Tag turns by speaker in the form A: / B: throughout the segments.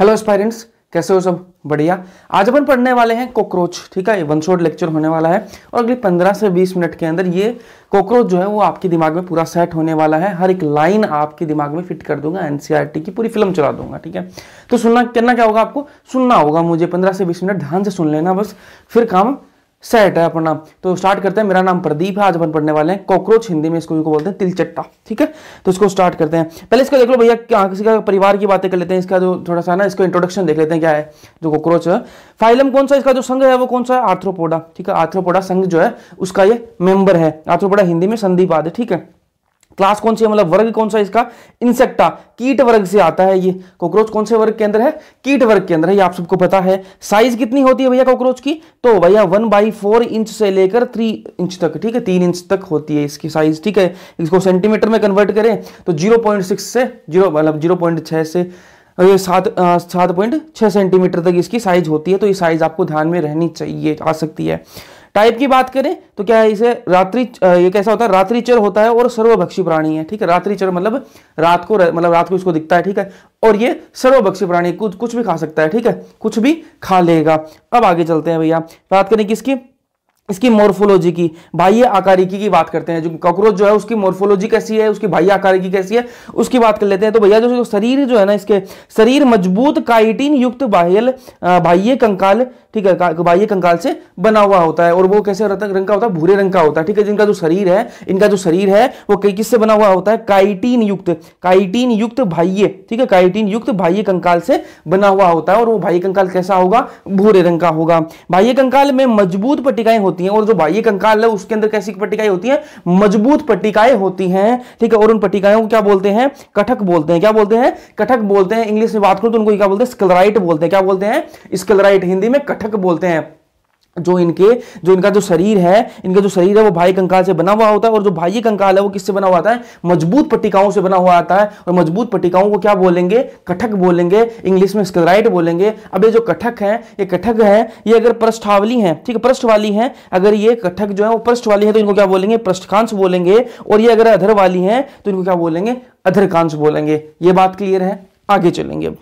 A: hello स्पायरेंट्स कैसे हो सब बढ़िया आज अपन पढ़ने वाले हैं कॉकरोच ठीक है ये वन शॉट लेक्चर होने वाला है और अगले 15 से 20 मिनट के अंदर ये कॉकरोच जो है वो आपके दिमाग में पूरा सेट होने वाला है हर एक लाइन आपके दिमाग में फिट कर दूंगा एनसीईआरटी e की पूरी फिल्म चला दूंगा ठीक है तो सुनना करना क्या होगा आपको सुनना होगा मुझे पंद्रह से बीस मिनट ध्यान से सुन लेना बस फिर काम सेट है अपना तो स्टार्ट करते हैं मेरा नाम प्रदीप है आज अपन पढ़ने वाले हैं कॉकरोच हिंदी में इसको बोलते हैं तिलचट्टा ठीक है तो इसको स्टार्ट करते हैं पहले इसको देख लो भैया क्या किसी का परिवार की बातें कर लेते हैं इसका जो थोड़ा सा ना इसको इंट्रोडक्शन देख लेते हैं क्या है जो कॉकरोच है फाइलम कौन सा इसका जो संघ है वो कौन सा है आर्थ्रोपोडा ठीक है आर्थ्रोपोडा संघ जो है उसका ये मेंबर है आर्थ्रोपोडा हिंदी में संधिपाद है ठीक है क्लास कौन सी है मतलब वर्ग कौन सा इसका इंसेक्टा कीट वर्ग से आता है ये कॉकरोच कौन से वर्ग के अंदर है कीट वर्ग के अंदर है ये आप सबको पता है साइज कितनी होती है भैया कॉकरोच की तो भैया वन बाई फोर इंच से लेकर थ्री इंच तक ठीक है तीन इंच तक होती है इसकी साइज ठीक है इसको सेंटीमीटर में कन्वर्ट करें तो जीरो से जीरो मतलब जीरो पॉइंट छः से सात सात पॉइंट छह सेंटीमीटर तक इसकी साइज होती है तो ये साइज आपको ध्यान में रहनी चाहिए आ सकती है टाइप की बात करें तो क्या है इसे रात्रि ये कैसा होता है रात्रिचर होता है और सर्वभक्षी प्राणी है ठीक है रात्रिचर मतलब रात को मतलब रात को इसको दिखता है ठीक है और ये सर्वभक्षी प्राणी कुछ कुछ भी खा सकता है ठीक है कुछ भी खा लेगा अब आगे चलते हैं भैया बात करें किसकी इसकी मोर्फोलॉजी की बाह्य आकारिकी की बात करते हैं जो कॉकरोच जो है उसकी मोर्फोलॉजी कैसी है उसकी बाह्य आकारिकी कैसी है उसकी बात कर लेते हैं तो भैया जो, शरीर जो है ना इसके शरीर मजबूत काइटिन युक्त बाह्य बाह्य कंकाल ठीक है बाह्य कंकाल से बना हुआ होता है और वो कैसे रंग का होता है भूरे रंग का होता है ठीक है जिनका जो शरीर है इनका जो शरीर है वो किससे बना हुआ होता है काइटीन युक्त काइटीन युक्त बाह्य ठीक है काइटीन युक्त बाह्य कंकाल से बना हुआ होता है और वो बाह्य कंकाल कैसा होगा भूरे रंग का होगा बाह्य कंकाल में मजबूत पट्टिकाएं होती हैं और जो बाह्य कंकाल है उसके अंदर कैसी पट्टिकाएं होती हैं मजबूत पट्टिकाएं होती हैं ठीक है और उन पट्टिकाओं को क्या बोलते हैं कठक बोलते हैं क्या बोलते हैं कठक बोलते हैं इंग्लिश में बात करूं तो उनको क्या बोलते हैं स्कलराइट बोलते हैं क्या बोलते हैं स्कलराइट हिंदी में कठक कठक बोलते हैं जो इनके जो इनका जो शरीर है इनका जो शरीर है वो भाई कंकाल से बना हुआ होता है और जो भाई कंकाल है वो किससे बना हुआ आता है मजबूत पट्टिकाओं से बना हुआ आता है और मजबूत पट्टिकाओं को क्या बोलेंगे कठक बोलेंगे इंग्लिश में स्कराइट बोलेंगे अब ये जो कठक है ये कठक है ये अगर पृष्ठावली है ठीक है पृष्ठ वाली है अगर ये कठक जो है वो पृष्ठ वाली है तो इनको क्या बोलेंगे पृष्ठकांश बोलेंगे और ये अगर अधर वाली है तो इनको क्या बोलेंगे अधरकांश बोलेंगे ये बात क्लियर है आगे चलेंगे अब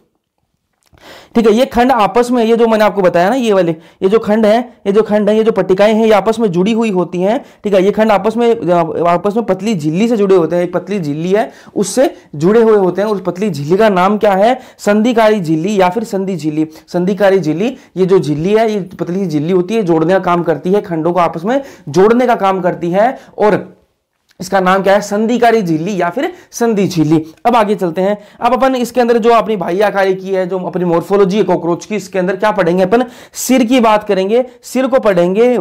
A: ठीक है ये खंड आपस में ये जो मैंने आपको बताया ना ये वाले ये जो खंड है ये जो खंड है ये जो पट्टिकाएं हैं ये आपस में जुड़ी हुई होती हैं ठीक है ये खंड आपस में आपस में पतली झिल्ली से जुड़े होते हैं एक पतली झिल्ली है उससे जुड़े हुए होते हैं उस पतली झिल्ली का नाम क्या है संधिकारी झिल्ली या फिर संधि झिल्ली संधिकारी झिल्ली ये जो झिल्ली है ये पतली झिल्ली होती है जोड़ने का काम करती है खंडों को आपस में जोड़ने का काम करती है और इसका नाम क्या है संधिकारी झीली या फिर संधि झीली अब आगे चलते हैं अब अपन इसके अंदर जो अपनी बाह्याकारी की है जो अपनी मोर्फोलॉजी है कॉकरोच की इसके अंदर क्या पढ़ेंगे अपन सिर की बात करेंगे सिर को पढ़ेंगे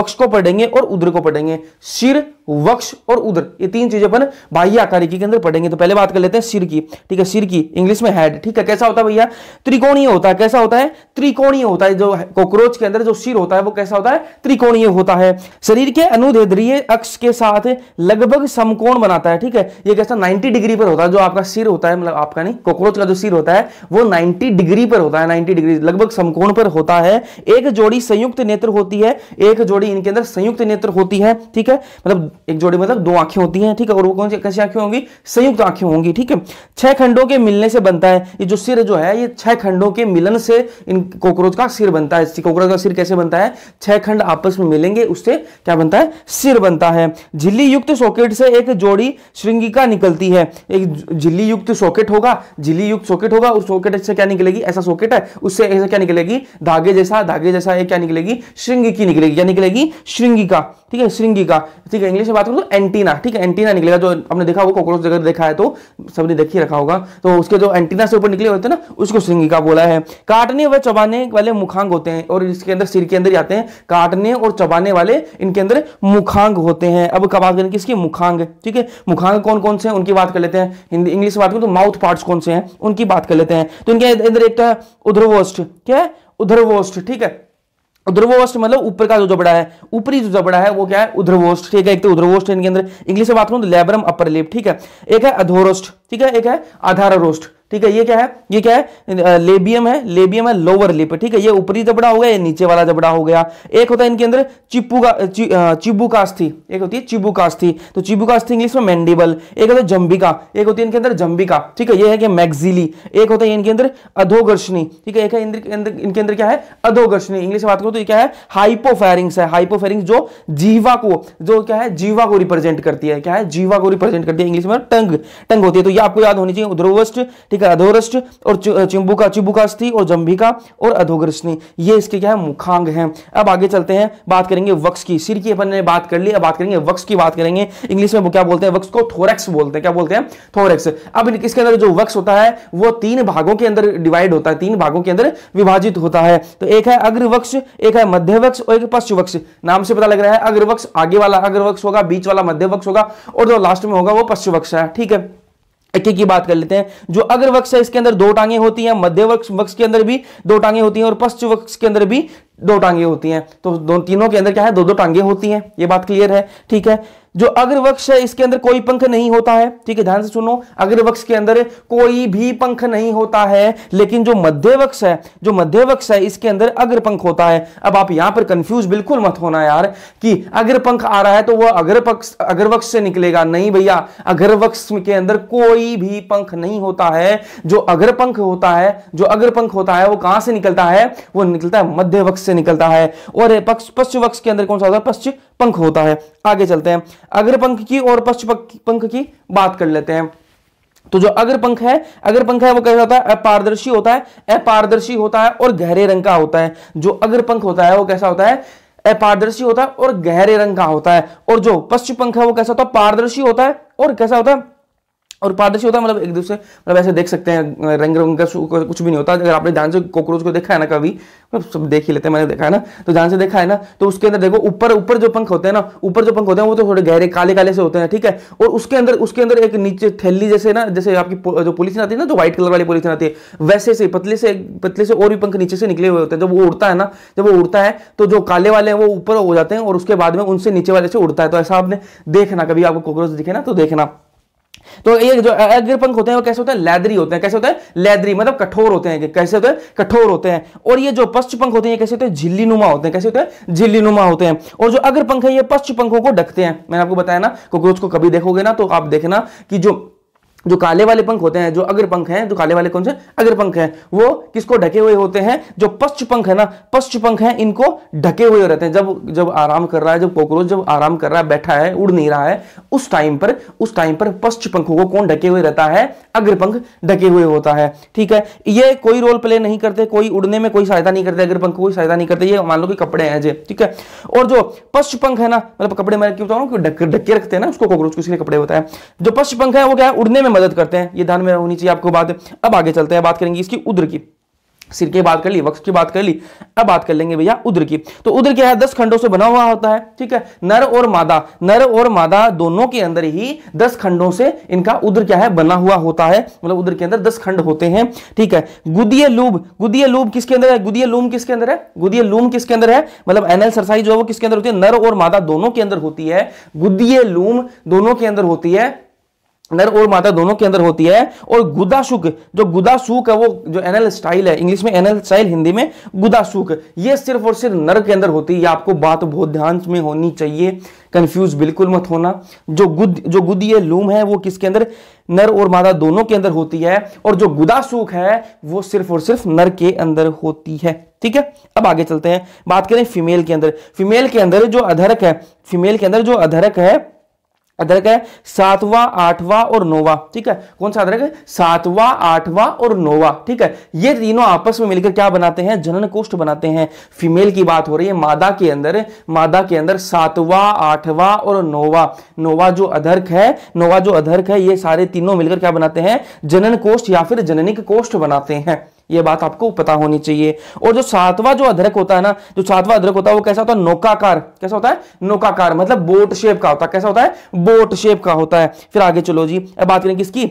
A: वक्ष को पढ़ेंगे और उदर को पढ़ेंगे सिर वक्ष और उदर ये तीन चीजें अपन बाह्य आकारी के अंदर पढ़ेंगे तो पहले बात कर लेते हैं सिर की ठीक है सिर की इंग्लिश में हेड ठीक है कैसा होता है भैया त्रिकोणीय होता है कैसा होता है त्रिकोणीय होता है जो कॉकरोच के अंदर जो सिर होता है वो कैसा होता है त्रिकोणीय होता है शरीर के अनुदेद्रीय अक्ष के साथ लग लगभग समकोण बनाता है ठीक है ये कैसा 90 डिग्री पर होता है जो आपका सिर होता है मतलब आपका नहीं कॉकरोच का जो सिर होता है वो 90 डिग्री पर होता है 90 डिग्री लगभग समकोण पर होता है एक जोड़ी संयुक्त नेत्र होती है एक जोड़ी इनके अंदर संयुक्त नेत्र होती है ठीक है मतलब एक जोड़ी मतलब दो आंखें होती है ठीक है और वो कौन सी कैसी आंखें होंगी संयुक्त आंखें होंगी ठीक है छह खंडों के मिलने से बनता है ये जो सिर जो है ये छह खंडों के मिलन से इन कॉकरोच का सिर बनता है कॉकरोच का सिर कैसे बनता है छह खंड आपस में मिलेंगे उससे क्या बनता है सिर बनता है झिल्ली युक्त सॉकेट से एक जोड़ी श्रृंगिका निकलती है एक झिल्ली युक्त सॉकेट होगा झिल्ली युक्त सॉकेट होगा उस सॉकेट से क्या निकलेगी ऐसा सॉकेट है उससे ऐसा क्या निकलेगी धागे जैसा धागे जैसा क्या निकलेगी श्रृंगिकी निकलेगी क्या निकलेगी श्रृंगिका ठीक है श्रृंगिका ठीक है इंग्लिश में बात करो तो एंटीना ठीक है एंटीना निकलेगा जो आपने देखा होगा कॉकरोच जगह देखा है तो सबने देख ही रखा होगा तो उसके जो एंटीना से ऊपर निकले होते हैं ना उसको श्रृंगिका बोला है काटने व चबाने वाले मुखांग होते हैं और इसके अंदर सिर के अंदर जाते हैं काटने और चबाने वाले इनके अंदर मुखांग होते हैं अब बात करें किसकी के मुखांग ठीक है मुखांग कौन कौन से हैं उनकी बात कर लेते हैं हिंदी इंग्लिश बात करें तो माउथ पार्ट कौन से हैं उनकी बात कर लेते हैं तो इनके इधर एक तो है उध्रवोस्ट क्या है उध्रवोस्ट ठीक है उध्रवोस्ट मतलब ऊपर का जो जबड़ा है ऊपरी जो जबड़ा है वो क्या है उध्रवोस्ट ठीक है एक तो उध्रवोस्ट इनके अंदर इंग्लिश से बात करूं तो लेबरम अपर लिप ठीक है एक है अधोरोस्ट ठीक है एक है आधार रोस्ट ठीक है ये क्या है ये क्या है लेबियम है लेबियम है लोअर लिप ठीक है ये ऊपरी जबड़ा हो गया ये नीचे वाला जबड़ा हो गया एक होता है इनके अंदर चिपुगा चि, चिबुकास्थी एक होती है चिबुकास्थी तो चिबुकास्थी इंग्लिश में मैंडिबल एक होता है जम्बिका एक होती है इनके अंदर जम्बिका ठीक है ये है कि मैगजिली एक होता है इनके अंदर अधोगर्षणी ठीक है एक है इनके अंदर क्या है अधोगर्षणी इंग्लिश में बात करो तो ये क्या है हाइपोफेरिंग्स है हाइपोफेरिंग्स जो जीवा को जो क्या है जीवा को रिप्रेजेंट करती है क्या है जीवा को रिप्रेजेंट करती है इंग्लिश में टंग टंग होती है तो ये आपको याद होनी चाहिए ध्रुवस्ट ठीक है अधोरष्ट और चिंबुका चिबुकास्थी और जम्भिका और अधोग्रस्नी ये इसके क्या है मुखांग हैं अब आगे चलते हैं बात करेंगे वक्स की सिर की अपन ने बात कर ली अब बात करेंगे वक्स की बात करेंगे इंग्लिश में वो क्या बोलते हैं वक्स को थोरेक्स बोलते हैं क्या बोलते हैं थोरेक्स अब इसके अंदर जो वक्स होता है वो तीन भागों के अंदर डिवाइड होता है तीन भागों के अंदर विभाजित होता है तो एक है अग्रवक्ष एक है मध्य वक्ष और एक पश्चिम वक्ष नाम से पता लग रहा है अग्रवक्ष आगे वाला अग्रवक्ष होगा बीच वाला मध्य वक्ष होगा और जो लास्ट में होगा वो पश्चिम वक्ष है ठीक है एक की बात कर लेते हैं जो अग्र वक्ष है इसके अंदर दो टांगे होती हैं मध्य वक्ष वक्ष के अंदर भी दो टांगे होती हैं और पश्चिम वक्ष के अंदर भी दो टांगे होती हैं तो दोनों तीनों के अंदर क्या है दो दो टांगे होती हैं ये बात क्लियर है ठीक है जो अग्रवक्ष है इसके अंदर कोई पंख नहीं होता है ठीक है ध्यान से सुनो अग्रवक्ष के अंदर कोई भी पंख नहीं होता है लेकिन जो मध्यवक्ष है जो मध्यवक्ष है इसके अंदर अग्रपंख होता है अब आप यहां पर कंफ्यूज बिल्कुल मत होना यार कि अग्रपंख आ रहा है तो वह अग्रपक्ष अग्रवक्ष से निकलेगा नहीं भैया अग्रवक्ष के अंदर कोई भी पंख नहीं होता है जो अग्रपंख होता है जो अग्रपंख होता है वो कहां से निकलता है वो निकलता है मध्यवक्ष से निकलता है और पक्ष पश्चिम के अंदर कौन सा होता है पश्चिम पंख होता है आगे चलते हैं अग्रपंख की और पश्चिम पंख की बात कर लेते हैं तो जो अग्रपंख है अग्रपंख है वो कैसा होता है अपारदर्शी होता है अपारदर्शी होता है और गहरे रंग का होता है जो अग्रपंख होता है वो कैसा होता है अपारदर्शी होता है और गहरे रंग का होता है और जो पश्चिम पंख है वो कैसा होता है पारदर्शी होता है और कैसा होता है और पारदर्शी होता है मतलब एक दूसरे मतलब ऐसे देख सकते हैं रंग रंग का कुछ भी नहीं होता अगर आपने ध्यान से कॉकरोच को देखा है ना कभी मतलब सब देख ही लेते हैं मैंने देखा है ना तो ध्यान से देखा है ना तो उसके अंदर देखो ऊपर ऊपर जो पंख होते हैं ना ऊपर जो पंख होते हैं वो तो थोड़े गहरे काले काले से होते हैं ठीक है और उसके अंदर उसके अंदर एक नीचे थैली जैसे ना जैसे आपकी जो पुलिस आती है ना जो व्हाइट कलर वाली पुलिस आती है वैसे से पतले से पतले से और भी पंख नीचे से निकले हुए होते हैं जब वो उड़ता है ना जब वो उड़ता है तो जो काले वाले हैं वो ऊपर हो जाते हैं और उसके बाद में उनसे नीचे वाले से उड़ता है तो ऐसा आपने देखना कभी आपको कॉकरोच दिखे ना तो देखना तो ये जो अग्रपंख होते हैं वो कैसे होते हैं लैदरी होते हैं कैसे होते हैं लैदरी मतलब कठोर होते हैं कैसे होते हैं कठोर होते हैं और ये जो पश्चपंख होते हैं कैसे होते हैं झिल्ली नुमा होते हैं कैसे होते हैं झिल्ली नुमा होते हैं और जो अग्रपंख है ये पश्चपंखों को ढकते हैं मैंने आपको बताया ना कुकरोच को कभी देखोगे ना तो आप देखना कि जो जो काले वाले पंख होते हैं जो अग्र पंख हैं जो काले वाले कौन से अग्र पंख हैं वो किसको ढके हुए होते हैं जो पश्च पंख है ना पश्च पंख हैं इनको ढके हुए रहते हैं जब जब आराम कर रहा है जब कॉकरोच जब आराम कर रहा है बैठा है उड़ नहीं रहा है उस टाइम पर उस टाइम पर पश्च पंखों को कौन ढके हुए रहता है अग्र पंख ढके हुए होता है ठीक है ये कोई रोल प्ले नहीं करते कोई उड़ने में कोई सहायता नहीं करते अग्र पंख कोई सहायता नहीं करते ये मान लो कि कपड़े हैं जे ठीक है और जो पश्च पंख है ना मतलब कपड़े मैं क्यों बताऊँ ढके रखते हैं ना उसको कॉकरोच को इसलिए कपड़े होता है जो पश्च पंख है वो क्या है उड़ने में मदद करते हैं ये ध्यान में होनी चाहिए आपको बात अब आगे चलते हैं बात करेंगे इसकी उद्र की सिर की बात कर ली वक्ष की बात कर ली अब बात कर लेंगे भैया उद्र की तो उद्र क्या है दस खंडों से बना हुआ होता है ठीक है नर और मादा नर और मादा दोनों के अंदर ही दस खंडों से इनका उद्र क्या है बना हुआ होता है मतलब उद्र के अंदर दस खंड होते हैं ठीक है गुदीय लूब गुदीय लूब किसके अंदर है गुदीय लूम किसके अंदर है गुदीय लूम किसके अंदर है मतलब एनल सरसाई जो है वो किसके अंदर होती है नर और मादा दोनों के अंदर होती है गुदीय लूम दोनों के अंदर होती है नर और मादा दोनों के अंदर होती है और गुदाशुक जो गुदाशुक है वो जो एनल स्टाइल है इंग्लिश में एनल स्टाइल हिंदी में गुदाशुक ये सिर्फ और सिर्फ नर के अंदर होती है आपको बात बहुत ध्यान में होनी चाहिए कंफ्यूज बिल्कुल मत होना जो गुद जो गुदीय लूम है वो किसके अंदर नर और मादा दोनों के अंदर होती है और जो गुदाशुक है वो सिर्फ और सिर्फ नर के अंदर होती है ठीक है अब आगे चलते हैं बात करें फीमेल के अंदर फीमेल के अंदर जो अधरक है फीमेल के अंदर जो अधरक है अदरक है सातवां आठवां और नोवा ठीक है कौन सा अदरक है सातवां आठवां और नोवा ठीक है ये तीनों आपस में मिलकर क्या बनाते हैं जनन कोष्ठ बनाते हैं फीमेल की बात हो रही है मादा के अंदर मादा के अंदर सातवां आठवां और नोवा नोवा जो अधर्क है नोवा जो अधर्क है ये सारे तीनों मिलकर क्या बनाते हैं जनन कोष्ठ या फिर जननिक कोष्ठ बनाते हैं ये बात आपको पता होनी चाहिए और जो सातवां जो अदरक होता है ना जो सातवां अदरक होता है वो कैसा होता है नौकाकार कैसा होता है नौकाकार मतलब बोट शेप का होता है कैसा होता है बोट शेप का होता है फिर आगे चलो जी अब बात करें किसकी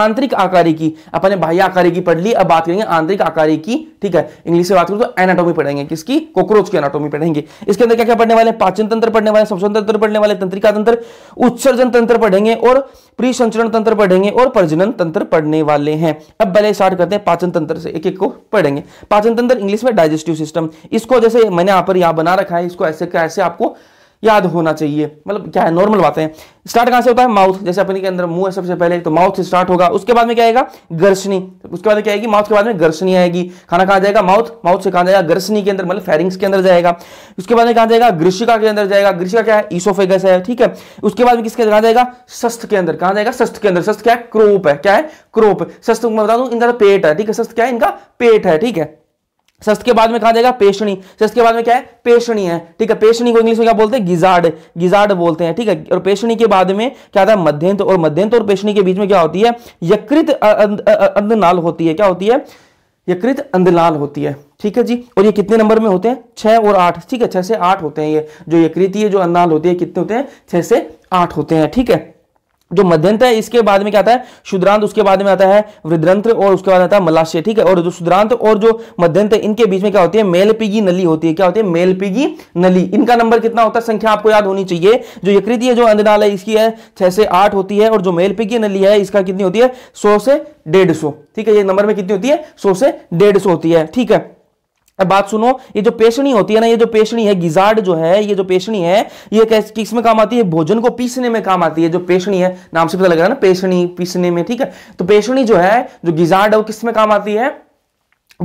A: आंतरिक आकारी की अपने बाह्य आकारी की पढ़ ली अब बात करेंगे आंतरिक आकारी की ठीक है इंग्लिश से बात करूं तो एनाटॉमी पढ़ेंगे किसकी कॉकरोच की एनाटॉमी पढ़ेंगे इसके अंदर क्या क्या पढ़ने वाले पाचन तंत्र पढ़ने वाले स्वसन तंत्र पढ़ने वाले तंत्रिका तंत्र उत्सर्जन तंत्र पढ़ेंगे और प्रिसंचरण तंत्र पढ़ेंगे और प्रजनन तंत्र पढ़ने वाले हैं अब भले स्टार्ट करते हैं पाचन तंत्र से एक एक को पढ़ेंगे पाचन तंत्र इंग्लिश में डाइजेस्टिव सिस्टम इसको जैसे मैंने यहां पर यहां बना रखा है इसको ऐसे कैसे आपको याद होना चाहिए मतलब क्या है नॉर्मल बातें स्टार्ट कहां से होता है माउथ जैसे अपने के अंदर मुंह है सबसे पहले तो माउथ से स्टार्ट होगा उसके बाद में क्या आएगा गर्सनी उसके बाद क्या आएगी माउथ के बाद में गर्सनी आएगी खाना कहा जाएगा माउथ माउथ से कहां जाएगा गर्सनी के अंदर मतलब फेरिंग्स के अंदर जाएगा उसके बाद में कहा जाएगा ग्रीशिका के अंदर जाएगा ग्रीशिका क्या है ईसोफेगस है ठीक है उसके बाद में किसके कहा जाएगा सस्त के अंदर कहा जाएगा सस्त के अंदर सस्त क्या है क्रोप है क्या है क्रोप सस्त मैं बता दूं इनका तो पेट है ठीक है सस्त क्या है इनका पेट है ठीक है सस्त के बाद में कहा जाएगा पेशणी सस्त के बाद में क्या है पेशणी है ठीक है पेशणी को इंग्लिश में क्या बोलते हैं गिजार्ड गिजार्ड बोलते हैं ठीक है और पेशणी के बाद में क्या था मध्यंत और मध्यंत और पेशणी के बीच में क्या होती है यकृत अंधनाल होती है क्या होती है यकृत अंधनाल होती है ठीक है जी और ये कितने नंबर में होते हैं छह और आठ ठीक है छह से आठ होते हैं ये जो है जो अंधनाल होती है कितने होते हैं छह से आठ होते हैं ठीक है जो मध्यंत है इसके बाद में क्या आता है शुद्रांत उसके बाद में आता है वृद्रंत्र और उसके बाद आता है मलाशय ठीक है और जो शुद्रांत और जो मध्यंत इनके बीच में क्या होती है मेलपिगी नली होती है क्या होती है मेलपिगी नली इनका नंबर कितना होता है संख्या आपको याद होनी चाहिए जो यकृति है जो अंधनाल है इसकी है छह से आठ होती है और जो मेलपिगी नली है इसका कितनी होती है सौ से डेढ़ ठीक है ये नंबर में कितनी होती है सौ से डेढ़ होती है ठीक है अब बात सुनो ये जो पेशनी होती है ना ये जो पेशनी है गिजार्ड जो है ये जो पेशनी है ये किस में काम आती है भोजन को पीसने में काम आती है जो पेशनी है नाम से पता लग रहा है ना पेशनी पीसने में ठीक है तो पेशनी जो है जो गिजार्ड है वो किस में काम आती है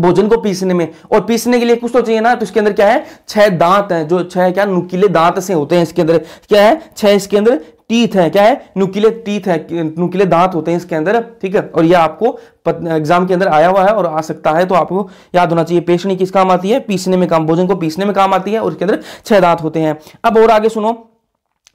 A: भोजन को पीसने में और पीसने के लिए कुछ तो चाहिए ना तो इसके अंदर क्या है छह दांत हैं जो छह क्या नुकीले दांत से होते हैं इसके अंदर क्या है छह इसके अंदर टीथ है क्या है नुकीले टीथ है नुकीले दांत होते हैं इसके अंदर ठीक है और यह आपको एग्जाम के अंदर आया हुआ है और आ सकता है तो आपको याद होना चाहिए पेशनी किस काम आती है पीसने में काम भोजन को पीसने में काम आती है और इसके अंदर छह दांत होते हैं अब और आगे सुनो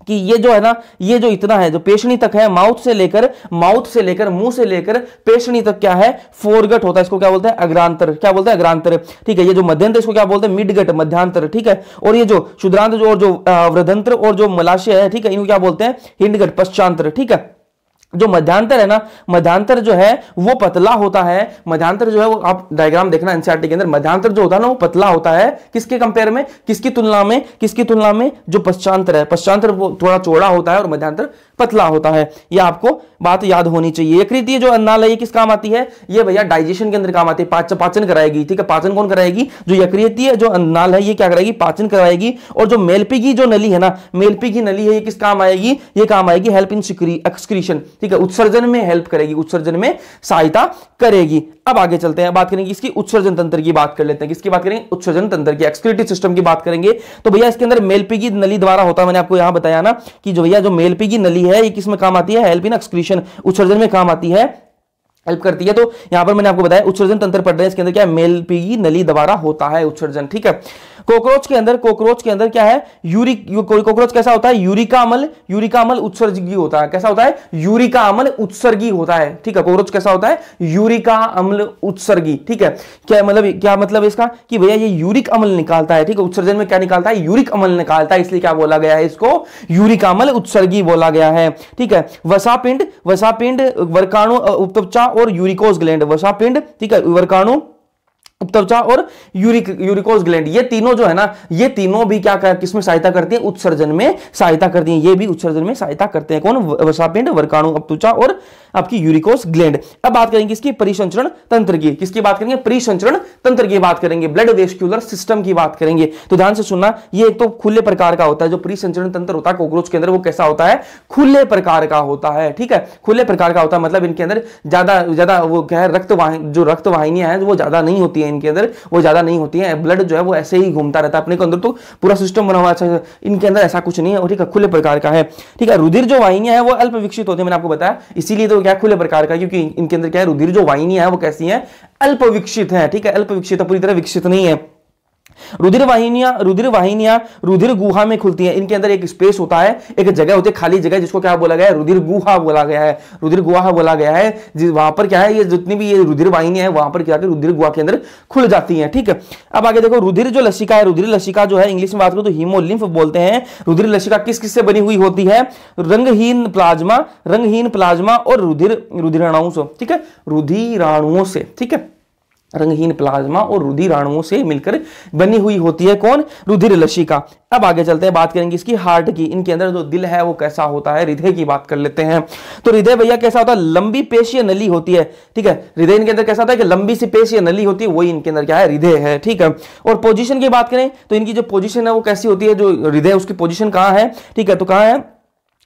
A: कि ये जो है ना ये जो इतना है जो पेशनी तक है माउथ से लेकर माउथ से लेकर मुंह से लेकर पेशनी तक क्या है फोरगट होता है इसको क्या बोलते हैं अग्रांतर क्या बोलते हैं अग्रांतर ठीक है ये जो मध्यंतर इसको क्या बोलते हैं मिडगट मध्यांतर ठीक है और ये जो जो और जो वृधंत्र और जो मलाशय है ठीक है इनको क्या बोलते हैं हिंडगट पश्चांतर ठीक है जो मध्यांतर है ना मध्यांतर जो है वो पतला होता है मध्यांतर जो है वो आप डायग्राम देखना एनसीआरटी के अंदर मध्यांतर जो होता है ना वो पतला होता है किसके कंपेयर में किसकी तुलना में किसकी तुलना में जो पश्चांतर है पश्चांतर वो थोड़ा चौड़ा होता है और मध्यांतर पतला होता है ये आपको बात याद होनी चाहिए यकृत जो अन्नालय किस काम आती है ये भैया डाइजेशन के अंदर काम आती है पाच, पाचन कराएगी ठीक है पाचन कौन कराएगी जो है जो अन्नाल है ये क्या कराएगी पाचन कराएगी और जो मेलपी की जो नली है ना मेलपी की नली है ये किस काम आएगी ये काम आएगी हेल्प इन एक्सक्रीशन ठीक है उत्सर्जन में हेल्प करेगी उत्सर्जन में सहायता करेगी अब आगे चलते हैं बात करेंगे इसकी उत्सर्जन तंत्र की बात कर लेते हैं किसकी बात करेंगे उत्सर्जन तंत्र की एक्सक्रेटिव सिस्टम की बात करेंगे तो भैया इसके अंदर मेलपी की नली द्वारा होता है मैंने आपको यहां बताया ना कि जो भैया जो मेलपी की नली है ये किस में काम आती है हेल्प इन एक्सक्रीशन उत्सर्जन में काम आती है हेल्प करती है तो यहां पर मैंने आपको बताया उत्सर्जन तंत्र पढ़ रहे हैं इसके अंदर क्या मेलपी की नली द्वारा होता है उत्सर्जन ठीक है कॉकरोच के अंदर कॉकरोच के अंदर क्या है यूरिक कॉकरोच कैसा होता है यूरिका अमल यूरिका अमल उत्सर्गी होता है कैसा होता है यूरिका अमल उत्सर्गी होता है ठीक है कॉकरोच कैसा होता है यूरिका अम्ल उत्सर्गी ठीक है क्या मतलब क्या मतलब इसका कि भैया ये यूरिक अमल निकालता है ठीक है उत्सर्जन में क्या निकालता है यूरिक अमल निकालता है इसलिए क्या बोला गया है इसको यूरिक अमल उत्सर्गी बोला गया है ठीक है वसापिंड वसापिंड वर्काणु उपत्पचा और यूरिकोज ग्लैंड वसापिंड ठीक है वर्काणु त्वचा और यूरिक यूरिकोज ग्लैंड ये तीनों जो है ना ये तीनों भी क्या कर, किसमें सहायता करती है उत्सर्जन में सहायता करती है ये भी उत्सर्जन में सहायता करते हैं कौन वसापिंड वर्काणु अपतुचा और आपकी यूरिकोस ग्लैंड अब बात करेंगे इसकी परिसंचरण तंत्र की किसकी बात करेंगे परिसंचरण तंत्र की बात करेंगे ब्लड वेस्क्यूलर सिस्टम की बात करेंगे तो ध्यान से सुनना ये एक तो खुले प्रकार का होता है जो परिसंचरण तंत्र होता है कॉकरोच के अंदर वो कैसा होता है खुले प्रकार का होता है ठीक है खुले प्रकार का होता है मतलब इनके अंदर ज्यादा ज्यादा वो क्या है रक्त जो रक्त वाहिनियां हैं वो ज्यादा नहीं होती है इनके अंदर वो ज्यादा नहीं होती है ब्लड जो है वो ऐसे ही घूमता रहता है अपने अंदर तो पूरा सिस्टम बना हुआ है अच्छा, इनके अंदर ऐसा कुछ नहीं है ठीक है खुले प्रकार का है ठीक है रुधिर जो वाहिनियां है वो अल्प विकसित होती है मैंने आपको बताया इसीलिए तो क्यों क्या खुले प्रकार का क्योंकि इनके अंदर क्या है रुधिर जो वाहिनियां है वो कैसी है अल्प विकसित है ठीक है अल्प विकसित पूरी तरह विकसित नहीं है रुधिर वाहिनियां रुधिर वाहिनियां रुधिर गुहा में खुलती हैं इनके अंदर एक स्पेस होता है एक जगह होती है खाली जगह जिसको क्या बोला गया है रुधिर गुहा बोला गया है रुधिर गुहा बोला गया है वहां पर क्या है ये जितनी भी ये रुधिर वाहिनियां है वहां पर क्या रुधिर गुहा के अंदर खुल जाती है ठीक है अब आगे देखो रुधिर जो लसिका है रुधिर लसिका जो है इंग्लिश में बात करो तो हिमोलिम्फ बोलते हैं रुधिर लसिका किस किस से बनी हुई होती है रंगहीन प्लाज्मा रंगहीन प्लाज्मा और रुधिर रुधिराणुओं से ठीक है रुधिराणुओं से ठीक है रंगहीन प्लाज्मा और रुधिर अणुओं से मिलकर बनी हुई होती है कौन रुधिर लशिका अब आगे चलते हैं बात करेंगे इसकी हार्ट की इनके अंदर जो दिल है वो कैसा होता है हृदय की बात कर लेते हैं तो हृदय भैया कैसा होता है लंबी पेशीय नली होती है ठीक है हृदय इनके अंदर कैसा होता है कि लंबी सी पेशीय नली होती है वही इनके अंदर क्या है हृदय है ठीक है और पोजिशन की बात करें तो इनकी जो पोजिशन है वो कैसी होती है जो हृदय उसकी पोजिशन कहाँ है ठीक है तो कहाँ है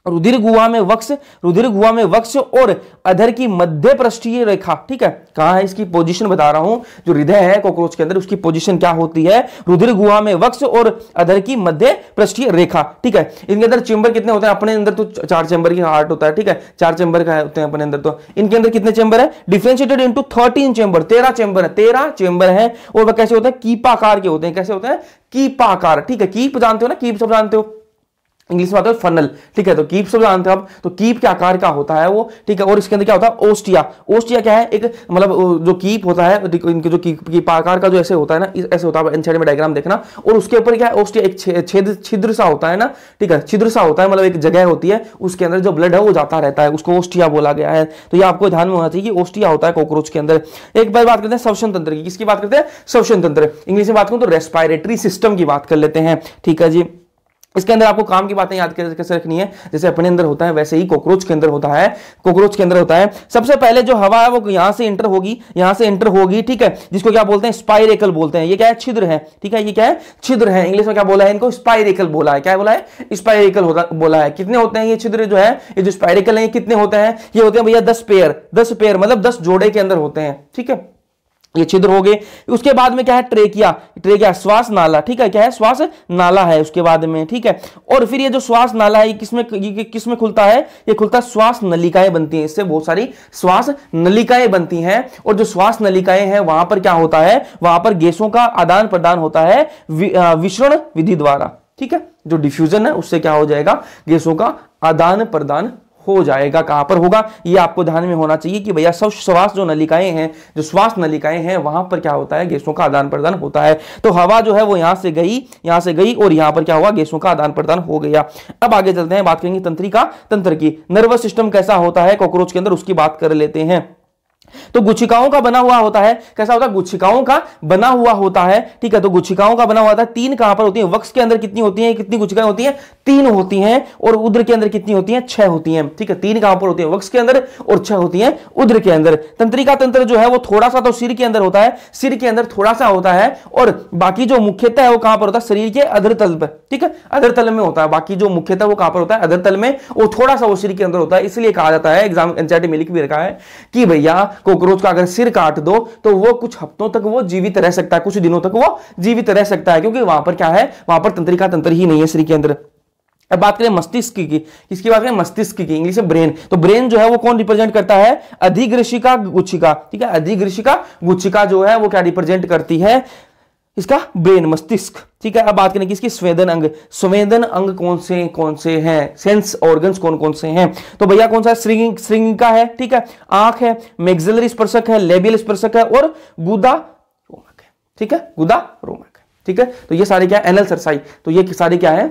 A: रुधिर गुहा में वक्ष रुधिर गुहा में वक्ष और अधर की मध्य पृष्ठीय रेखा ठीक है कहा है इसकी पोजीशन बता रहा हूं जो हृदय है कॉकरोच के अंदर उसकी पोजीशन क्या होती है रुधिर गुहा में वक्ष और अधर की मध्य पृष्ठीय रेखा ठीक है इनके अंदर चेंबर कितने होते हैं अपने अंदर तो चार चेंबर की हार्ट होता है ठीक है चार चेंबर का होते हैं अपने अंदर तो इनके अंदर कितने चेंबर है डिफ्रेंशिएटेड इंटू थर्टीन चेंबर तेरह चेंबर है तेरह चेंबर है और वह कैसे होते हैं कीपाकार के होते हैं कैसे होते हैं कीपाकार ठीक है कीप जानते हो ना कीप सब जानते हो इंग्लिश में आता है फनल ठीक है तो कीप सब जानते हो आप तो कीप के आकार का होता है वो ठीक है और इसके अंदर क्या होता है ओस्टिया ओस्टिया क्या है एक मतलब जो कीप होता है इनके जो कीप कीप आकार का जो ऐसे होता है ना ऐसे होता है इन साइड में डायग्राम देखना और उसके ऊपर क्या है ओस्टिया एक छेद छिद्र सा होता है ना ठीक है छिद्र सा होता है मतलब एक जगह होती है उसके अंदर जो ब्लड है वो जाता रहता है उसको ओस्टिया बोला गया है तो ये आपको ध्यान में होना चाहिए ओस्टिया होता है कॉकरोच के अंदर एक बार बात करते हैं श्वसन तंत्र की किसकी बात करते हैं श्वसन तंत्र इंग्लिश में बात करूँ तो रेस्पायरेटरी सिस्टम की बात कर लेते हैं ठीक है जी इसके अंदर आपको काम की बातें याद कैसे रखनी है जैसे अपने अंदर होता है वैसे ही कॉकरोच के अंदर होता है कॉकरोच के अंदर होता है सबसे पहले जो हवा है वो यहां से इंटर होगी यहां से इंटर होगी ठीक है जिसको क्या बोलते हैं स्पाइरेकल बोलते हैं ये क्या है छिद्र है ठीक है ये क्या है छिद्र है इंग्लिश में क्या बोला है इनको स्पाइरेकल बोला है क्या बोला है स्पाइरेकल बोला है कितने होते हैं ये छिद्र जो है ये जो स्पाइरेकल है कितने होते हैं ये होते हैं भैया दस पेयर दस पेयर मतलब दस जोड़े के अंदर होते हैं ठीक है ये छिद्र हो गए उसके बाद में क्या है ट्रेकिया ट्रेकिया श्वास नाला ठीक है क्या है श्वास नाला है उसके बाद में ठीक है और फिर ये जो श्वास नाला है ये किसमें ये में खुलता है ये खुलता है श्वास नलिकाएं बनती हैं इससे बहुत सारी श्वास नलिकाएं बनती हैं और जो श्वास नलिकाएं हैं वहां पर क्या होता है वहां पर गैसों का आदान प्रदान होता है विश्रण विधि द्वारा ठीक है जो डिफ्यूजन है उससे क्या हो जाएगा गैसों का आदान प्रदान हो जाएगा कहां पर होगा ये आपको ध्यान में होना चाहिए कि भैया सब श्वास जो नलिकाएं हैं जो श्वास नलिकाएं हैं वहां पर क्या होता है गैसों का आदान प्रदान होता है तो हवा जो है वो यहां से गई यहां से गई और यहां पर क्या हुआ गैसों का आदान प्रदान हो गया अब आगे चलते हैं बात करेंगे का तंत्र की नर्वस सिस्टम कैसा होता है कॉकरोच के अंदर उसकी बात कर लेते हैं तो गुच्छिकाओं का बना हुआ होता है कैसा होता है गुच्छिकाओं का बना हुआ होता है ठीक है तो गुच्छिकाओं का बना हुआ था तीन कहां पर होती है वक्स के अंदर कितनी होती है कितनी गुच्छिकाएं होती है तीन होती हैं और उधर के अंदर कितनी होती हैं छह होती हैं ठीक है तीन कहां पर होती है वक्स के अंदर और छह होती हैं उधर के अंदर तंत्रिका तंत्र जो है वो थोड़ा सा तो सिर के अंदर होता है सिर के अंदर थोड़ा सा होता है और बाकी जो मुख्यतः है वो कहां पर होता है शरीर के अधर तल पर ठीक है अधर तल में होता है बाकी जो मुख्यतः वो कहां पर होता है अधर तल में वो थोड़ा सा वो सिर के अंदर होता है इसलिए कहा जाता है एग्जाम एनसीआरटी में लिख भी रखा है कि भैया कॉकरोच का अगर सिर काट दो तो वो कुछ हफ्तों तक वो जीवित रह सकता है कुछ दिनों तक वो जीवित रह सकता है क्योंकि वहां पर क्या है वहां पर तंत्रिका तंत्र ही नहीं है सिर के अंदर अब बात करें मस्तिष्क की किसकी बात करें मस्तिष्क की इंग्लिश में ब्रेन तो ब्रेन जो है वो कौन रिप्रेजेंट करता है अधिग्रशिका गुच्छिका ठीक है अधिग्रशिका गुच्छिका जो है वो क्या रिप्रेजेंट करती है इसका ब्रेन मस्तिष्क ठीक है अब बात करें किसकी स्वेदन अंग स्वेदन अंग कौन से कौन से हैं सेंस ऑर्गन्स कौन कौन से हैं तो भैया कौन सा श्रृंग श्रृंगिका है ठीक है आंख है मेगजलरी स्पर्शक है लेबियल स्पर्शक है और गुदा रोमक है ठीक है गुदा रोमक ठीक है तो ये सारे क्या एनल सरसाई तो ये सारे क्या है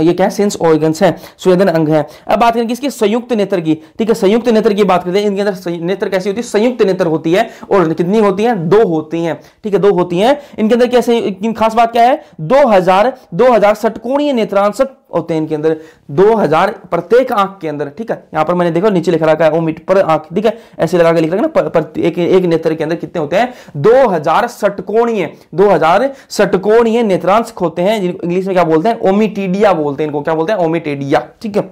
A: ये क्या है सेंस ऑर्गन्स है स्वेदन अंग है अब बात करेंगे इसकी संयुक्त नेत्र की ठीक है संयुक्त नेत्र की बात करते हैं इनके अंदर नेत्र कैसी होती है संयुक्त नेत्र होती है और कितनी होती है दो होती हैं ठीक है दो होती हैं इनके अंदर कैसे खास बात क्या है दो हजार दो हजार सटकोणीय नेत्रांश तेन के अंदर 2000 प्रत्येक आंख के अंदर ठीक है यहां पर मैंने देखा नीचे लिख रखा है मीट पर आंख ठीक है ऐसे लगा के लिख रखा है ना पर, एक, एक नेत्र के अंदर कितने होते हैं 2000 दो हजार सटकोणीय नेत्रांश होते हैं इंग्लिश में क्या बोलते हैं ओमिटीडिया बोलते हैं इनको क्या बोलते हैं ओमिटेडिया ठीक है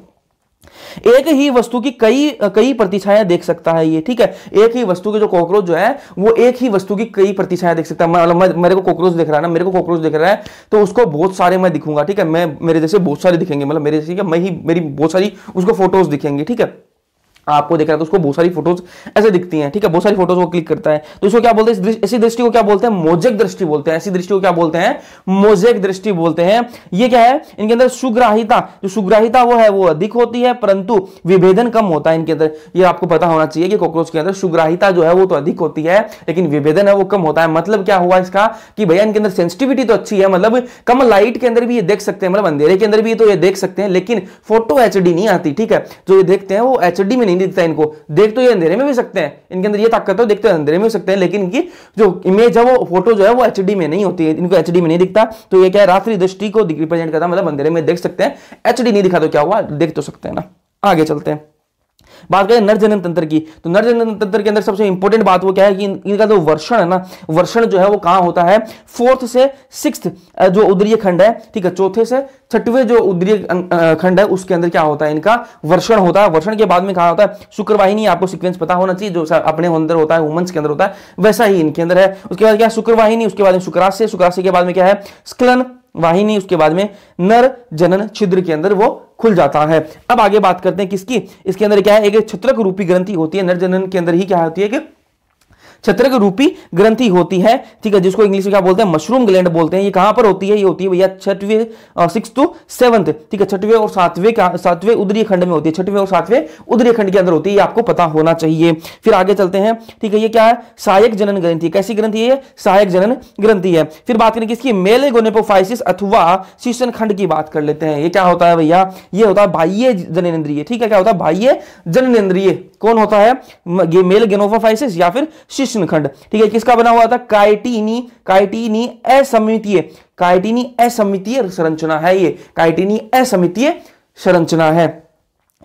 A: एक ही वस्तु की कई कई प्रतिछाया देख सकता है ये ठीक है एक ही वस्तु के जो कॉकरोच जो है वो एक ही वस्तु की कई प्रतिछाया देख सकता है मतलब मेरे को कॉकरोच दिख रहा है ना मेरे को कॉकरोच दिख रहा है तो उसको बहुत सारे मैं दिखूंगा ठीक है मैं मेरे जैसे बहुत सारे दिखेंगे मतलब मेरे जैसे मैं ही मेरी बहुत सारी उसको फोटोज दिखेंगे ठीक है आपको देख रहा है तो उसको बहुत सारी फोटोज ऐसे दिखती हैं ठीक है बहुत सारी फोटोज को क्लिक करता है तो उसको क्या बोलते हैं ऐसी दृष्टि को क्या बोलते हैं मोजेक दृष्टि बोलते हैं ऐसी दृष्टि को क्या बोलते हैं मोजेक दृष्टि बोलते हैं ये क्या है इनके अंदर सुग्राहिता जो सुग्राहिता वो है वो अधिक होती है परंतु विभेदन कम होता है इनके अंदर ये आपको पता होना चाहिए कि कॉकरोच के अंदर सुग्राहिता जो है वो तो अधिक होती है लेकिन विभेदन है वो कम होता है मतलब क्या हुआ इसका कि भैया इनके अंदर सेंसिटिविटी तो अच्छी है मतलब कम लाइट के अंदर भी ये देख सकते हैं मतलब अंधेरे के अंदर भी तो ये देख सकते हैं लेकिन फोटो एच नहीं आती ठीक है जो ये देखते हैं वो एच में नहीं नहीं दिखता इनको देख तो ये अंधेरे में भी सकते हैं इनके अंदर ये ताकत है देख तो अंधेरे में भी सकते हैं लेकिन इनकी जो इमेज है वो फोटो जो है वो एच में नहीं होती है इनको एच में नहीं दिखता तो ये क्या है रात्रि दृष्टि को रिप्रेजेंट करता मतलब अंधेरे में देख सकते हैं एच नहीं दिखा तो क्या हुआ देख तो सकते हैं ना आगे चलते हैं बात करें नर जनन तंत्र की तो नर जनन तंत्र के अंदर सबसे इंपॉर्टेंट बात वो क्या है कि इनका जो वर्षण है ना वर्षण जो है वो कहां होता है फोर्थ से सिक्स जो उदरीय खंड है ठीक है चौथे से छठवें जो उदरीय खंड है उसके अंदर क्या होता है इनका वर्षण होता है वर्षण के बाद में कहा होता है शुक्रवाहिनी आपको सीक्वेंस पता होना चाहिए जो अपने अंदर होता है वुमेंस के अंदर होता है वैसा ही इनके अंदर है उसके बाद क्या शुक्रवाहिनी उसके बाद में शुक्राश्य शुक्राश्य के बाद में क्या है स्कलन वाहिनी उसके बाद में नर जनन छिद्र के अंदर वो खुल जाता है अब आगे बात करते हैं किसकी इसके अंदर क्या है एक छत्रक रूपी ग्रंथि होती है नरजनन के अंदर ही क्या होती है कि छत्रक रूपी ग्रंथि होती है ठीक है जिसको इंग्लिश में क्या बोलते हैं मशरूम ग्लैंड बोलते हैं ये कहां पर होती है ये होती है भैया छठवे सिक्स टू सेवंथ ठीक है छठवे और सातवें सातवें उदरीय खंड में होती है छठवें और सातवें उदरीय खंड के अंदर होती है ये आपको पता होना चाहिए फिर आगे चलते हैं ठीक है ये क्या है सहायक जनन ग्रंथि कैसी ग्रंथि है सहायक जनन ग्रंथि है फिर बात करें किसकी मेले गोनेपोफाइसिस अथवा शीशन खंड की बात कर लेते हैं ये क्या होता है भैया ये होता है बाह्य जननेन्द्रिय ठीक है क्या होता है बाह्य जननेन्द्रिय कौन होता है मेल गेनोफाफाइसिस या फिर खंड ठीक है किसका बना हुआ था काइटिनी काइटिनी असमितीय काइटिनी असमितीय संरचना है ये काइटिनी असमितीय संरचना है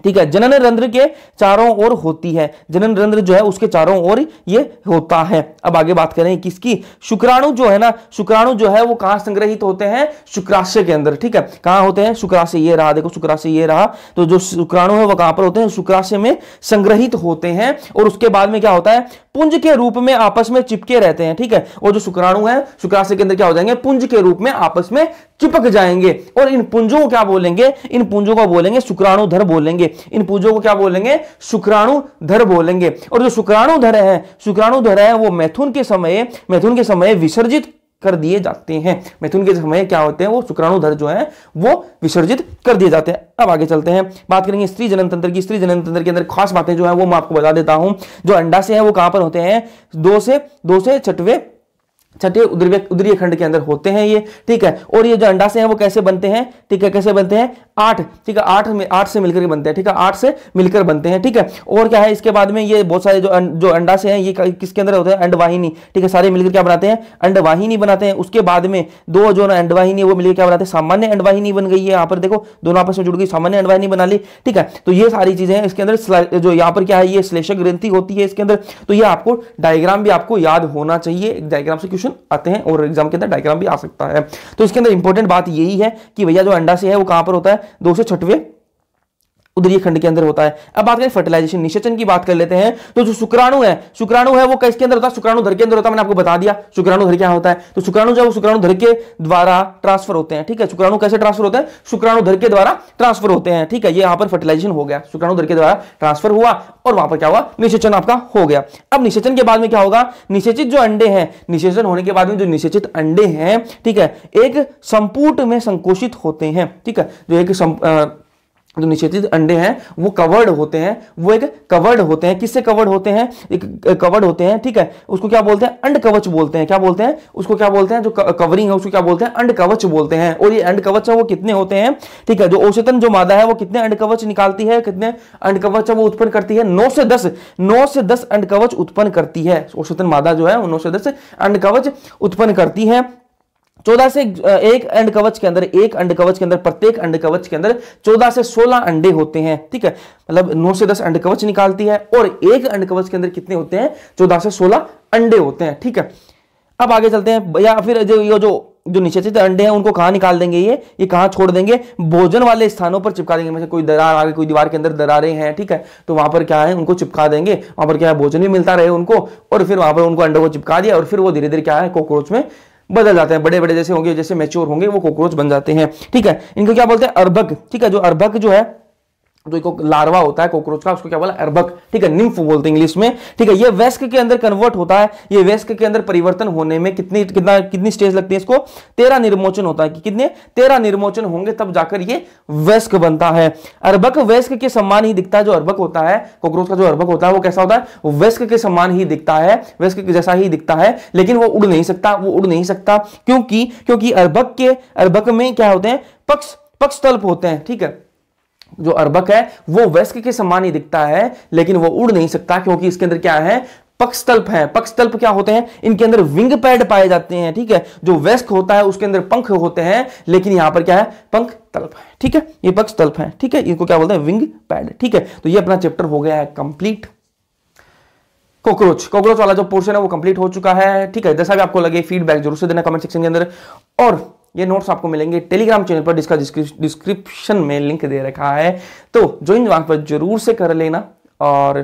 A: ठीक है जनन रंध्र के चारों ओर होती है जनन रंध्र जो है उसके चारों ओर ये होता है अब आगे बात करें किसकी शुक्राणु जो है ना शुक्राणु जो है वो कहां संग्रहित होते हैं शुक्राशय के अंदर ठीक है कहां होते हैं शुक्राशय ये रहा देखो शुक्राशय ये रहा तो जो शुक्राणु है वो कहां पर होते हैं शुक्राशय में संग्रहित होते हैं और उसके बाद में क्या होता है पुंज के रूप में आपस में चिपके रहते हैं ठीक है और जो शुक्राणु है शुक्राशय के अंदर क्या हो जाएंगे पुंज के रूप में आपस में चिपक जाएंगे और इन पुंजों को क्या बोलेंगे इन पुंजों को बोलेंगे शुक्राणुधर बोलेंगे इन पूजों को क्या बोलेंगे शुक्राणुधर बोलेंगे और जो शुक्राणुधर है शुक्राणुधर है वो मैथुन के समय मैथुन के समय विसर्जित कर दिए जाते हैं मैथुन के समय क्या होते हैं वो शुक्राणुधर जो है वो विसर्जित कर दिए जाते हैं अब आगे चलते हैं बात करेंगे स्त्री जनतंत्र की स्त्री जनतंत्र के अंदर खास बातें जो है वो मैं आपको बता देता हूं जो अंडाशय है वो कहां पर होते हैं दो से दो से छठवे छठे उदरीय खंड के अंदर होते हैं ये ठीक है और ये जो अंडाशय है वो कैसे बनते हैं ठीक है कैसे बनते हैं आठ ठीक है आठ में आठ से मिलकर बनते हैं ठीक है आठ से मिलकर बनते हैं ठीक है और क्या है इसके बाद में ये बहुत सारे जो अं, जो अंडा से हैं ये किसके अंदर होते हैं अंडवाहिनी ठीक है सारे मिलकर क्या बनाते हैं अंडवाहिनी बनाते हैं उसके बाद में दो जो ना अंडवाहिनी वो मिलकर क्या बनाते हैं सामान्य अंडवाहिनी बन गई है यहाँ पर देखो दोनों आपस में जुड़ गई सामान्य अंडवाहिनी बना ली ठीक है तो ये सारी चीजें हैं इसके अंदर जो यहाँ पर क्या है ये श्लेषक ग्रंथि होती है इसके अंदर तो ये आपको डायग्राम भी आपको याद होना चाहिए डायग्राम से क्वेश्चन आते हैं और एग्जाम के अंदर डायग्राम भी आ सकता है तो इसके अंदर इंपॉर्टेंट बात यही है कि भैया जो अंडा से है वो कहां पर होता है दो सौ छठवें उदरीय खंड के अंदर होता है अब बात करें फर्टिलाइजेशन निषेचन की बात कर लेते हैं तो जो शुक्राणु है शुक्राणु है वो किसके अंदर होता है शुक्राणु धर के अंदर होता है मैंने आपको बता दिया शुक्राणु धर क्या होता है तो शुक्राणु जो शुक्राणु धर के द्वारा ट्रांसफर होते हैं ठीक है शुक्राणु कैसे ट्रांसफर होते हैं शुक्राणु धर के द्वारा ट्रांसफर होते हैं ठीक है ये यहां पर फर्टिलाइजेशन हो गया शुक्राणु धर के द्वारा ट्रांसफर हुआ और वहां पर क्या हुआ निषेचन आपका हो गया अब निषेचन के बाद में क्या होगा निषेचित जो अंडे हैं निषेचन होने के बाद में जो निषेचित अंडे हैं ठीक है एक संपूट में संकोचित होते हैं ठीक है जो एक जो निषेचित अंडे हैं वो कवर्ड होते हैं वो एक कवर्ड होते हैं किससे कवर्ड होते हैं एक कवर्ड होते हैं ठीक है उसको क्या बोलते हैं अंड कवच बोलते हैं क्या बोलते हैं उसको क्या बोलते हैं जो कवरिंग है उसको क्या बोलते हैं अंड कवच बोलते हैं और ये अंड कवच है वो कितने होते हैं ठीक है जो औसतन जो मादा है वो कितने अंड कवच निकालती है कितने अंड कवच वो उत्पन्न करती है नौ से दस नौ से दस अंड कवच उत्पन्न करती है औसतन मादा जो है वो नौ से दस अंड कवच उत्पन्न करती है चौदह से एक अंड कवच के अंदर एक अंड कवच के अंदर प्रत्येक अंड कवच के अंदर चौदह से सोलह अंडे होते हैं ठीक है मतलब नौ से दस अंड कवच निकालती है और एक अंड कवच के अंदर कितने होते हैं चौदह से सोलह अंडे होते हैं ठीक है अब आगे चलते हैं या फिर जो ये जो जो से अंडे हैं उनको कहाँ निकाल देंगे ये ये कहाँ छोड़ देंगे भोजन वाले स्थानों पर चिपका देंगे कोई दरार आगे कोई दीवार के अंदर दरारें हैं ठीक है तो वहां पर क्या है उनको चिपका देंगे वहां पर क्या है भोजन भी मिलता रहे उनको और फिर वहां पर उनको अंडों को चिपका दिया और फिर वो धीरे धीरे क्या है कॉकरोच में बदल जाते हैं बड़े बड़े जैसे होंगे जैसे मेच्योर होंगे वो कॉकरोच बन जाते हैं ठीक है इनको क्या बोलते हैं अर्भक ठीक है जो अर्भक जो है जो एक लार्वा होता है कॉकरोच का उसको क्या बोला अर्बक ठीक है निम्फ बोलते हैं इंग्लिश में ठीक है ये वेस्क के अंदर कन्वर्ट होता है ये वेस्क के अंदर परिवर्तन होने में कितनी कितना कितनी स्टेज लगती है इसको तेरह निर्मोचन होता है कि कितने तेरह निर्मोचन होंगे तब जाकर ये वेस्क बनता है अर्बक वेस्क के सम्मान ही दिखता है जो अर्बक होता है कॉकरोच का जो अर्बक होता है वो कैसा होता है वेस्क के सम्मान ही दिखता है वेस्क जैसा ही दिखता है लेकिन वो उड़ नहीं सकता वो उड़ नहीं सकता क्योंकि क्योंकि अर्बक के अर्बक में क्या होते हैं पक्ष पक्ष तल्प होते हैं ठीक है जो अर्बक है वो वैस्क के समान ही दिखता है लेकिन वो उड़ नहीं सकता क्योंकि इसके अंदर क्या है पक्षतल्प है पक्षतल्प क्या होते हैं इनके अंदर विंग पैड पाए जाते हैं ठीक है जो वैस्क होता है उसके अंदर पंख होते हैं लेकिन यहां पर क्या है पंख तल्प है ठीक है ये पक्ष तल्प है ठीक है इनको क्या बोलते हैं विंग पैड ठीक है तो ये अपना चैप्टर हो गया है कंप्लीट कॉकरोच कॉकरोच वाला जो पोर्शन है वो कंप्लीट हो चुका है ठीक है जैसा भी आपको लगे फीडबैक जरूर से देना कमेंट सेक्शन के अंदर और ये नोट्स आपको मिलेंगे टेलीग्राम चैनल पर जिसका डिस्क्रिप्शन में लिंक दे रखा है तो ज्वाइन वहां पर जरूर से कर लेना और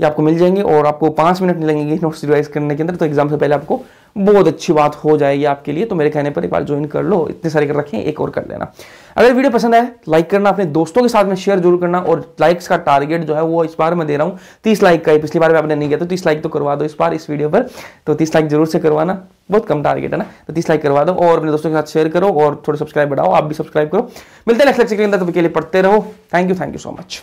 A: ये आपको मिल जाएंगे और आपको पांच मिनट लगेंगे नोट्स रिवाइज करने के अंदर तो एग्जाम से पहले आपको बहुत अच्छी बात हो जाएगी आपके लिए तो मेरे कहने पर एक बार ज्वाइन कर लो इतने सारे कर रखें एक और कर लेना अगर वीडियो पसंद आए लाइक करना अपने दोस्तों के साथ में शेयर जरूर करना और लाइक्स का टारगेट जो है वो इस बार मैं दे रहा हूँ तीस लाइक का पिछली बार में आपने नहीं किया तो तीस लाइक तो करवा दो इस बार इस वीडियो पर तो तीस लाइक जरूर से करवाना बहुत कम टारगेट है ना तो तीस लाइक करवा दो और अपने दोस्तों के साथ शेयर करो और थोड़े सब्सक्राइब बढ़ाओ आप भी सब्सक्राइब करो मिलते हैं नेक्स्ट लेक्चर के अंदर तब के लिए पढ़ते रहो thank you thank you so much